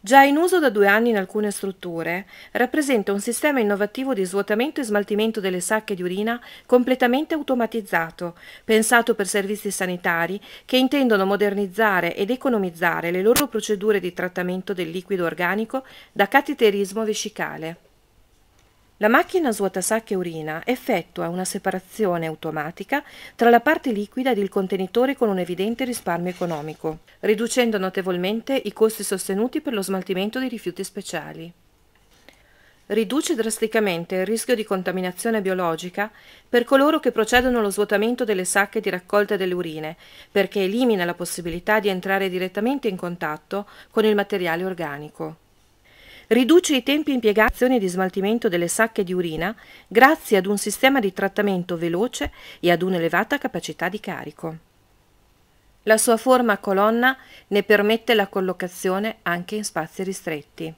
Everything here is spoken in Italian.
già in uso da due anni in alcune strutture, rappresenta un sistema innovativo di svuotamento e smaltimento delle sacche di urina completamente automatizzato, pensato per servizi sanitari che intendono modernizzare ed economizzare le loro procedure di trattamento del liquido organico da cateterismo vescicale. La macchina svuotasacche urina effettua una separazione automatica tra la parte liquida ed il contenitore con un evidente risparmio economico, riducendo notevolmente i costi sostenuti per lo smaltimento dei rifiuti speciali. Riduce drasticamente il rischio di contaminazione biologica per coloro che procedono allo svuotamento delle sacche di raccolta delle urine, perché elimina la possibilità di entrare direttamente in contatto con il materiale organico riduce i tempi impiegati di smaltimento delle sacche di urina grazie ad un sistema di trattamento veloce e ad un'elevata capacità di carico. La sua forma a colonna ne permette la collocazione anche in spazi ristretti.